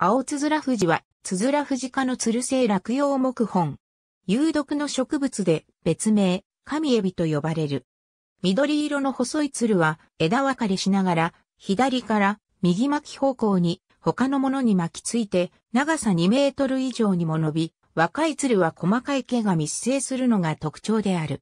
青つづら富士は、つづら富士科の鶴る性落葉木本。有毒の植物で、別名、神エビと呼ばれる。緑色の細い鶴は、枝分かれしながら、左から右巻き方向に、他のものに巻きついて、長さ2メートル以上にも伸び、若い鶴は細かい毛が密生するのが特徴である。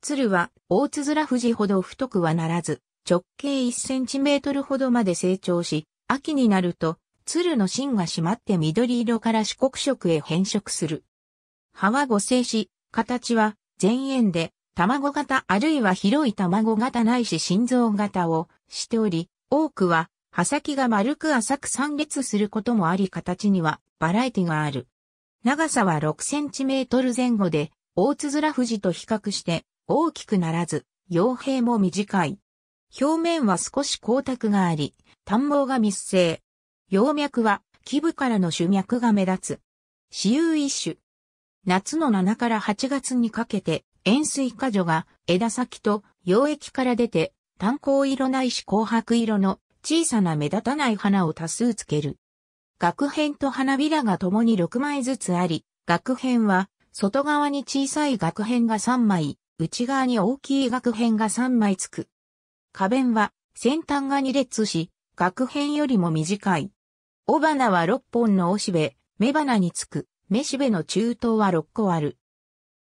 鶴は、大つづら富士ほど太くはならず、直径1センチメートルほどまで成長し、秋になると鶴の芯が締まって緑色から四国色へ変色する。葉は五星し、形は前縁で、卵型あるいは広い卵型ないし心臓型をしており、多くは葉先が丸く浅く散列することもあり形にはバラエティがある。長さは6センチメートル前後で、大津面富士と比較して大きくならず、傭兵も短い。表面は少し光沢があり、短毛が密生。葉脈は、基部からの主脈が目立つ。死有一種。夏の7から8月にかけて、塩水果樹が枝先と溶液から出て、炭光色ないし紅白色の小さな目立たない花を多数つける。額片と花びらが共に6枚ずつあり、額片は外側に小さい額片が3枚、内側に大きい額片が3枚つく。花弁は先端が2列し、額片よりも短い。雄花は六本のおしべ、雌花につく、雌しべの中等は6個ある。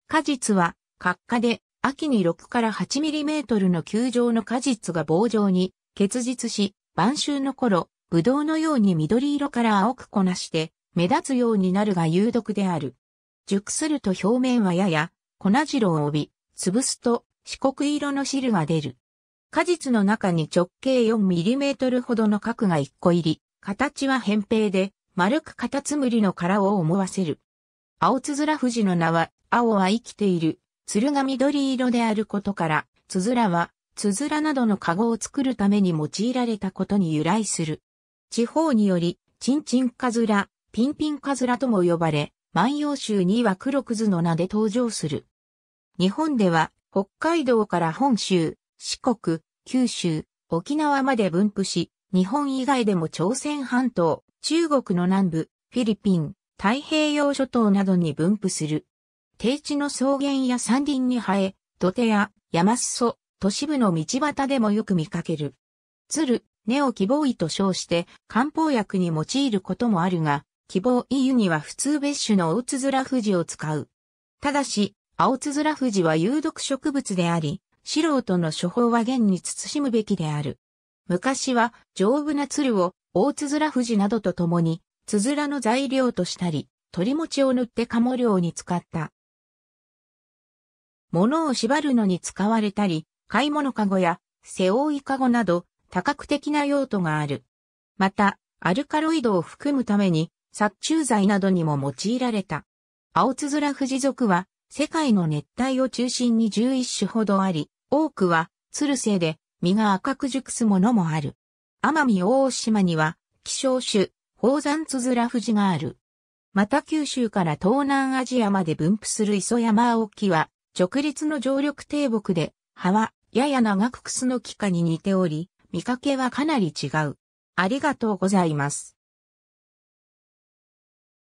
果実は、閣下で、秋に6から8ミリメートルの球状の果実が棒状に結実し、晩秋の頃、ぶどうのように緑色から青くこなして、目立つようになるが有毒である。熟すると表面はやや粉白を帯び、潰すと四国色の汁が出る。果実の中に直径4ミリメートルほどの核が1個入り、形は扁平で、丸くカタツムリの殻を思わせる。青つづら富士の名は、青は生きている、鶴が緑色であることから、つづらは、つづらなどのカゴを作るために用いられたことに由来する。地方により、チンチンカズラ、ピンピンカズラとも呼ばれ、万葉集には黒くずの名で登場する。日本では、北海道から本州、四国、九州、沖縄まで分布し、日本以外でも朝鮮半島、中国の南部、フィリピン、太平洋諸島などに分布する。低地の草原や山林に生え、土手や山裾、都市部の道端でもよく見かける。鶴、根を希望医と称して漢方薬に用いることもあるが、希望医湯には普通別種の青ツズラ富士を使う。ただし、青ツズラ富士は有毒植物であり、素人の処方は厳に慎むべきである。昔は丈夫な鶴を大つづら富士などと共に、つづらの材料としたり、鳥餅を塗って鴨料に使った。物を縛るのに使われたり、買い物かごや背負いかごなど多角的な用途がある。また、アルカロイドを含むために殺虫剤などにも用いられた。青つづら富士属は世界の熱帯を中心に11種ほどあり、多くは鶴ルで実が赤く熟すものもある。奄美大島には、希少種、宝山つづら富士がある。また九州から東南アジアまで分布する磯山沖は、直立の常緑低木で、葉はやや長くクスの木下に似ており、見かけはかなり違う。ありがとうございます。